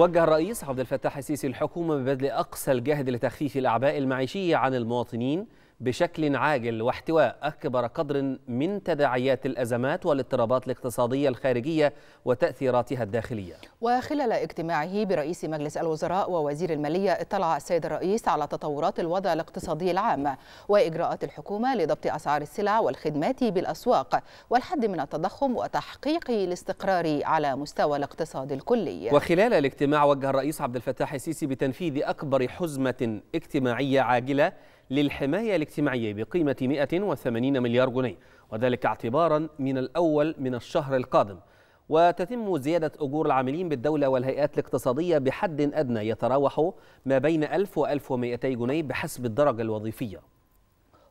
وجه الرئيس عبد الفتاح السيسي الحكومة ببذل أقصى الجهد لتخفيف الأعباء المعيشية عن المواطنين بشكل عاجل واحتواء أكبر قدر من تداعيات الأزمات والاضطرابات الاقتصادية الخارجية وتأثيراتها الداخلية وخلال اجتماعه برئيس مجلس الوزراء ووزير المالية اطلع السيد الرئيس على تطورات الوضع الاقتصادي العام وإجراءات الحكومة لضبط أسعار السلع والخدمات بالأسواق والحد من التضخم وتحقيق الاستقرار على مستوى الاقتصاد الكلي وخلال الاجتماع وجه الرئيس عبد الفتاح السيسي بتنفيذ أكبر حزمة اجتماعية عاجلة للحماية الاجتماعية بقيمة 180 مليار جنيه وذلك اعتبارا من الأول من الشهر القادم وتتم زيادة أجور العاملين بالدولة والهيئات الاقتصادية بحد أدنى يتراوح ما بين 1000 و 1200 جنيه بحسب الدرجة الوظيفية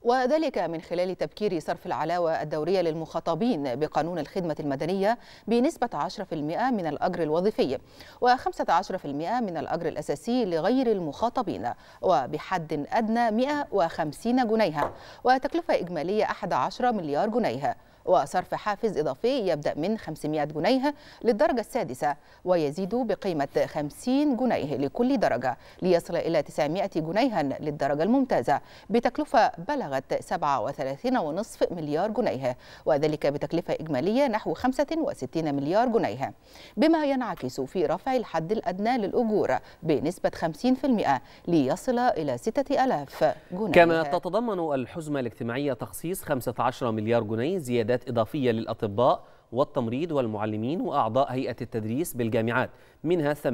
وذلك من خلال تبكير صرف العلاوة الدورية للمخاطبين بقانون الخدمة المدنية بنسبة 10% من الأجر الوظيفي و15% من الأجر الأساسي لغير المخاطبين وبحد أدنى 150 جنيها وتكلفة إجمالية 11 مليار جنيه وصرف حافز إضافي يبدأ من 500 جنيه للدرجة السادسة ويزيد بقيمة 50 جنيه لكل درجة ليصل إلى 900 جنيها للدرجة الممتازة بتكلفة بلغت بلغت 37.5 مليار جنيه وذلك بتكلفة إجمالية نحو 65 مليار جنيه بما ينعكس في رفع الحد الأدنى للأجور بنسبة 50% ليصل إلى 6000 جنيه كما تتضمن الحزمة الاجتماعية تخصيص 15 مليار جنيه زيادات إضافية للأطباء والتمريض والمعلمين وأعضاء هيئة التدريس بالجامعات منها 8.1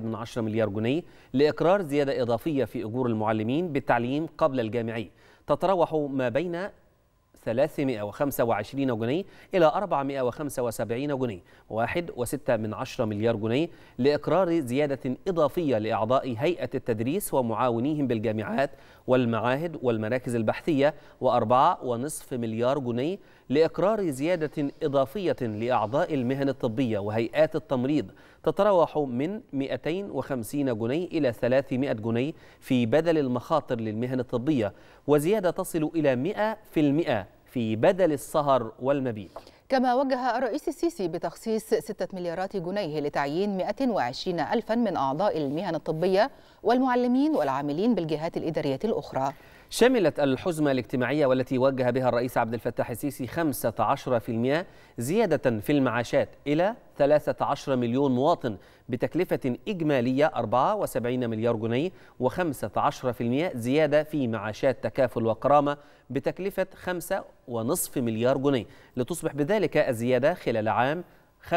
من مليار جنيه لإقرار زيادة إضافية في أجور المعلمين بالتعليم قبل الجامعي تتراوح ما بين 325 جنيه إلى 475 جنيه واحد وستة من عشرة مليار جنيه لإقرار زيادة إضافية لإعضاء هيئة التدريس ومعاونيهم بالجامعات والمعاهد والمراكز البحثية وأربعة ونصف مليار جنيه لإقرار زيادة إضافية لأعضاء المهن الطبية وهيئات التمريض تتراوح من 250 جنيه إلى 300 جنيه في بدل المخاطر للمهن الطبية وزيادة تصل إلى 100% في بدل السهر والمبيت كما وجه الرئيس السيسي بتخصيص 6 مليارات جنيه لتعيين 120 ألفا من أعضاء المهن الطبية والمعلمين والعاملين بالجهات الإدارية الأخرى شملت الحزمة الاجتماعية والتي وجه بها الرئيس عبد الفتاح السيسي 15% زيادة في المعاشات إلى 13 مليون مواطن بتكلفة إجمالية 74 مليار جنيه و15% زيادة في معاشات تكافل وكرامة بتكلفة 5.5 مليار جنيه لتصبح بذلك الزيادة خلال عام 55%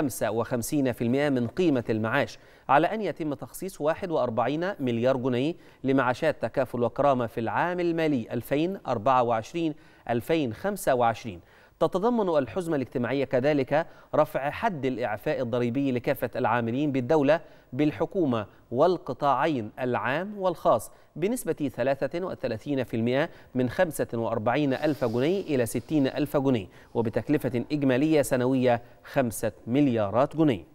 من قيمة المعاش على أن يتم تخصيص 41 مليار جنيه لمعاشات تكافل وكرامة في العام المالي 2024 2025 تتضمن الحزمة الاجتماعية كذلك رفع حد الإعفاء الضريبي لكافة العاملين بالدولة بالحكومة والقطاعين العام والخاص بنسبة 33% من 45 ألف جنيه إلى 60 ألف جنيه وبتكلفة إجمالية سنوية 5 مليارات جنيه